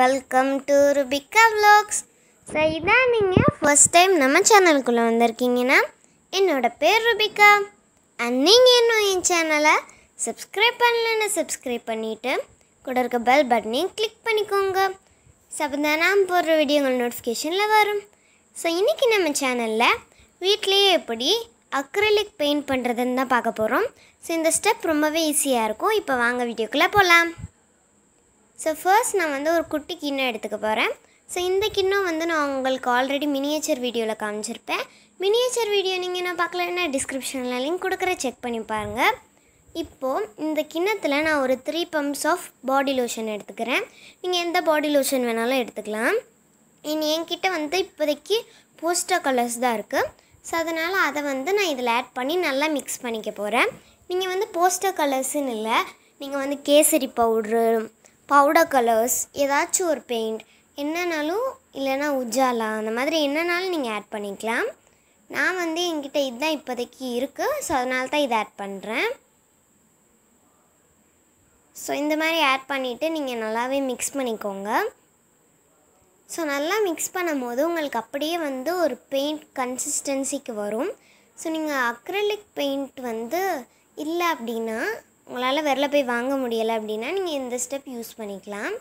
welcome to Rubika vlogs so இதான் நீங்கள் first time நம்ம சேனலுக்குள்ளே வந்திருக்கீங்கன்னா என்னோட பேர் ருபிகா அண்ட் நீங்கள் இன்னும் என் சேனலை சப்ஸ்கிரைப் பண்ணலன்னு சப்ஸ்கிரைப் பண்ணிவிட்டு கூட இருக்க பெல் பட்டனையும் கிளிக் பண்ணிக்கோங்க ஸோ அப்போ தான் நான் போடுற வீடியோங்கள் நோட்டிஃபிகேஷனில் வரும் ஸோ இன்றைக்கி நம்ம சேனலில் வீட்லேயே எப்படி அக்ரலிக் பெயிண்ட் பண்ணுறதுன்னு தான் பார்க்க போகிறோம் ஸோ இந்த ஸ்டெப் ரொம்பவே ஈஸியாக இருக்கும் இப்போ வாங்க வீடியோக்குள்ளே போகலாம் ஸோ ஃபர்ஸ்ட் நான் வந்து ஒரு குட்டி கிண்ணம் எடுத்துக்க போகிறேன் ஸோ இந்த கிண்ணம் வந்து நான் உங்களுக்கு ஆல்ரெடி மினியேச்சர் வீடியோவில் காமிச்சிருப்பேன் மினியேச்சர் வீடியோ நீங்கள் என்ன பார்க்கலன்னா டிஸ்கிரிப்ஷனில் லிங்க் கொடுக்குற செக் பண்ணி பாருங்கள் இப்போது இந்த கிண்ணத்தில் நான் ஒரு three pumps of body lotion எடுத்துக்கிறேன் நீங்கள் எந்த பாடி லோஷன் வேணாலும் எடுத்துக்கலாம் இனி என்கிட்ட வந்து இப்போதைக்கு போஸ்டர் கலர்ஸ் தான் இருக்குது ஸோ அதனால் அதை வந்து நான் இதில் ஆட் பண்ணி நல்லா மிக்ஸ் பண்ணிக்க போகிறேன் நீங்கள் வந்து போஸ்டர் கலர்ஸுன்னு இல்லை நீங்கள் வந்து கேசரி பவுட்ரு பவுடர் கலர்ஸ் ஏதாச்சும் ஒரு பெயிண்ட் என்னன்னாலும் இல்லைனா உஜாலா அந்த மாதிரி என்னன்னாலும் நீங்கள் ஆட் பண்ணிக்கலாம் நான் வந்து என்கிட்ட இதுதான் இப்போதைக்கு இருக்குது ஸோ அதனால தான் இதை ஆட் பண்ணுறேன் ஸோ இந்த மாதிரி ஆட் பண்ணிவிட்டு நீங்கள் நல்லாவே மிக்ஸ் பண்ணிக்கோங்க ஸோ நல்லா மிக்ஸ் பண்ணும் போது உங்களுக்கு அப்படியே வந்து ஒரு பெயிண்ட் கன்சிஸ்டன்சிக்கு வரும் ஸோ நீங்கள் அக்ரலிக் பெயிண்ட் வந்து இல்லை அப்படின்னா உங்களால் வரல போய் வாங்க முடியலை அப்படின்னா நீங்கள் இந்த ஸ்டெப் யூஸ் பண்ணிக்கலாம்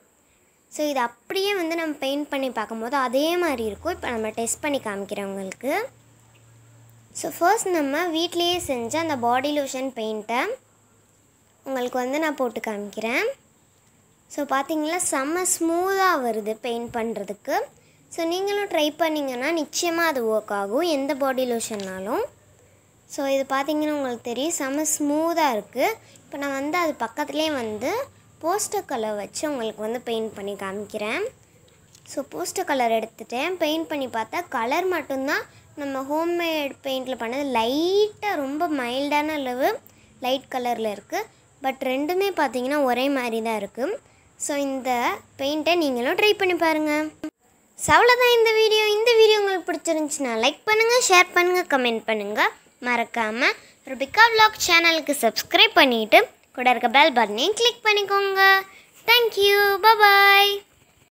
ஸோ இது அப்படியே வந்து நம்ம பெயிண்ட் பண்ணி பார்க்கும்போது அதே மாதிரி இருக்கும் இப்போ நம்ம டெஸ்ட் பண்ணி காமிக்கிறவங்களுக்கு ஸோ ஃபர்ஸ்ட் நம்ம வீட்லேயே செஞ்ச அந்த பாடி லோஷன் பெயிண்ட்டை உங்களுக்கு வந்து நான் போட்டு காமிக்கிறேன் ஸோ பார்த்தீங்களா செம்ம ஸ்மூதாக வருது பெயிண்ட் பண்ணுறதுக்கு ஸோ நீங்களும் ட்ரை பண்ணிங்கன்னா நிச்சயமாக அது ஒர்க் ஆகும் எந்த பாடி லோஷன்னாலும் ஸோ இது பார்த்தீங்கன்னா உங்களுக்கு தெரியும் செம ஸ்மூத்தாக இருக்குது இப்போ நான் வந்து அது பக்கத்துலேயே வந்து போஸ்டர் கலர் வச்சு உங்களுக்கு வந்து பெயிண்ட் பண்ணி காமிக்கிறேன் ஸோ போஸ்டர் கலர் எடுத்துட்டேன் பெயிண்ட் பண்ணி பார்த்தா கலர் மட்டும்தான் நம்ம ஹோம்மேட் பெயிண்டில் பண்ணது லைட்டாக ரொம்ப மைல்டான அளவு லைட் கலரில் இருக்குது பட் ரெண்டுமே பார்த்திங்கன்னா ஒரே மாதிரி தான் இருக்குது ஸோ இந்த பெயிண்ட்டை நீங்களும் ட்ரை பண்ணி பாருங்கள் அவ்வளோதான் இந்த வீடியோ இந்த வீடியோ உங்களுக்கு பிடிச்சிருந்துச்சுன்னா லைக் பண்ணுங்கள் ஷேர் பண்ணுங்கள் கமெண்ட் பண்ணுங்கள் மறக்காமல் ருபிகா விலாக் சேனலுக்கு சப்ஸ்கிரைப் பண்ணிவிட்டு கூட இருக்க பெல் பட்டனையும் கிளிக் பண்ணிக்கோங்க தேங்க்யூ பபாய்